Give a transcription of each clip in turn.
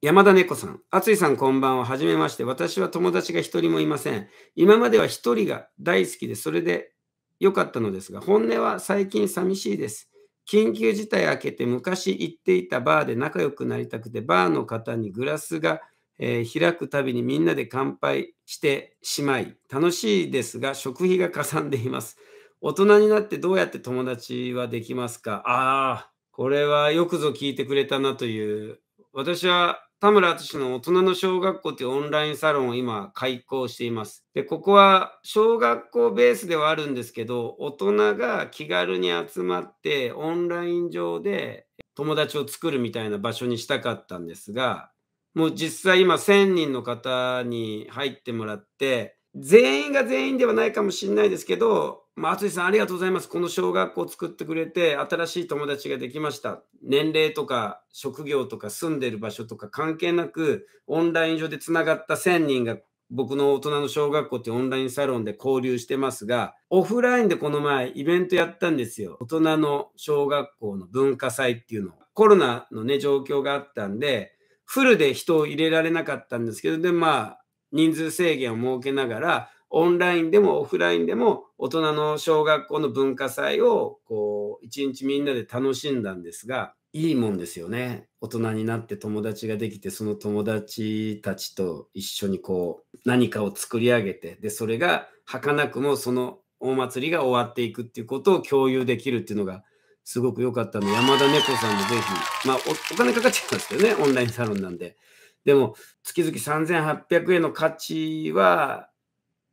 山田猫さん、厚いさんこんばんは。はじめまして。私は友達が一人もいません。今までは一人が大好きで、それでよかったのですが、本音は最近寂しいです。緊急事態明けて昔行っていたバーで仲良くなりたくて、バーの方にグラスが、えー、開くたびにみんなで乾杯してしまい、楽しいですが、食費がかさんでいます。大人になってどうやって友達はできますかああ、これはよくぞ聞いてくれたなという私は田村淳の大人の小学校というオンラインサロンを今開講しています。で、ここは小学校ベースではあるんですけど、大人が気軽に集まってオンライン上で友達を作るみたいな場所にしたかったんですが、もう実際今1000人の方に入ってもらって、全員が全員ではないかもしれないですけど、まあ、淳さん、ありがとうございます。この小学校を作ってくれて、新しい友達ができました。年齢とか、職業とか、住んでる場所とか関係なく、オンライン上でつながった1000人が、僕の大人の小学校ってオンラインサロンで交流してますが、オフラインでこの前、イベントやったんですよ。大人の小学校の文化祭っていうのを。コロナのね、状況があったんで、フルで人を入れられなかったんですけど、で、まあ、人数制限を設けながら、オンラインでもオフラインでも大人の小学校の文化祭をこう一日みんなで楽しんだんですがいいもんですよね大人になって友達ができてその友達たちと一緒にこう何かを作り上げてでそれが儚くもそのお祭りが終わっていくっていうことを共有できるっていうのがすごく良かったので山田猫さんもぜひまあお金かかっちゃいますけどねオンラインサロンなんででも月々3800円の価値は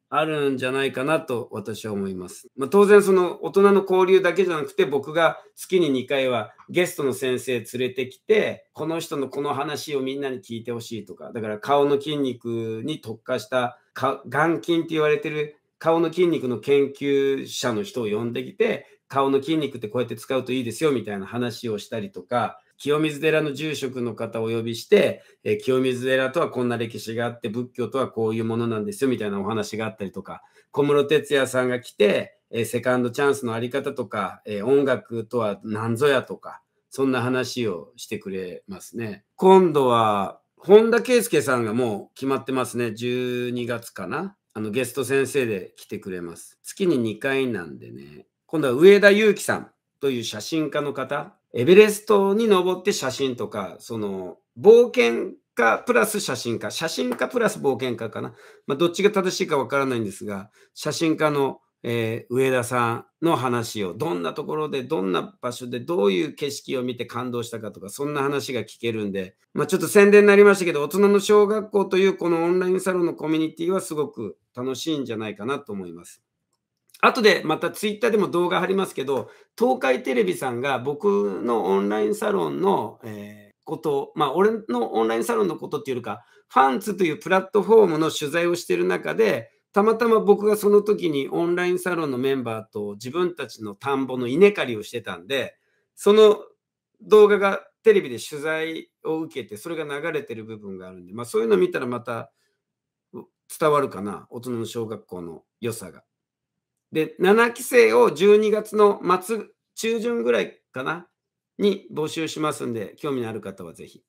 あるんじゃないかなと私は思います。まあ、当然その大人の交流だけじゃなくて僕が月に2回はゲストの先生連れてきてこの人のこの話をみんなに聞いてほしいとかだから顔の筋肉に特化した眼筋って言われてる顔の筋肉の研究者の人を呼んできて顔の筋肉ってこうやって使うといいですよみたいな話をしたりとか清水寺の住職の方をお呼びして、えー、清水寺とはこんな歴史があって、仏教とはこういうものなんですよみたいなお話があったりとか、小室哲哉さんが来て、えー、セカンドチャンスのあり方とか、えー、音楽とは何ぞやとか、そんな話をしてくれますね。今度は、本田圭佑さんがもう決まってますね。12月かな。あのゲスト先生で来てくれます。月に2回なんでね。今度は上田祐樹さんという写真家の方エベレストに登って写真とか、その、冒険家プラス写真家、写真家プラス冒険家かな。まあ、どっちが正しいかわからないんですが、写真家の、えー、上田さんの話を、どんなところで、どんな場所で、どういう景色を見て感動したかとか、そんな話が聞けるんで、まあ、ちょっと宣伝になりましたけど、大人の小学校というこのオンラインサロンのコミュニティはすごく楽しいんじゃないかなと思います。後でまたツイッターでも動画貼りますけど、東海テレビさんが僕のオンラインサロンの、えー、こと、まあ、俺のオンラインサロンのことっていうか、ファンツというプラットフォームの取材をしてる中で、たまたま僕がその時にオンラインサロンのメンバーと自分たちの田んぼの稲刈りをしてたんで、その動画がテレビで取材を受けて、それが流れてる部分があるんで、まあ、そういうの見たらまた伝わるかな、大人の小学校の良さが。で、7期生を12月の末、中旬ぐらいかな、に募集しますんで、興味のある方はぜひ。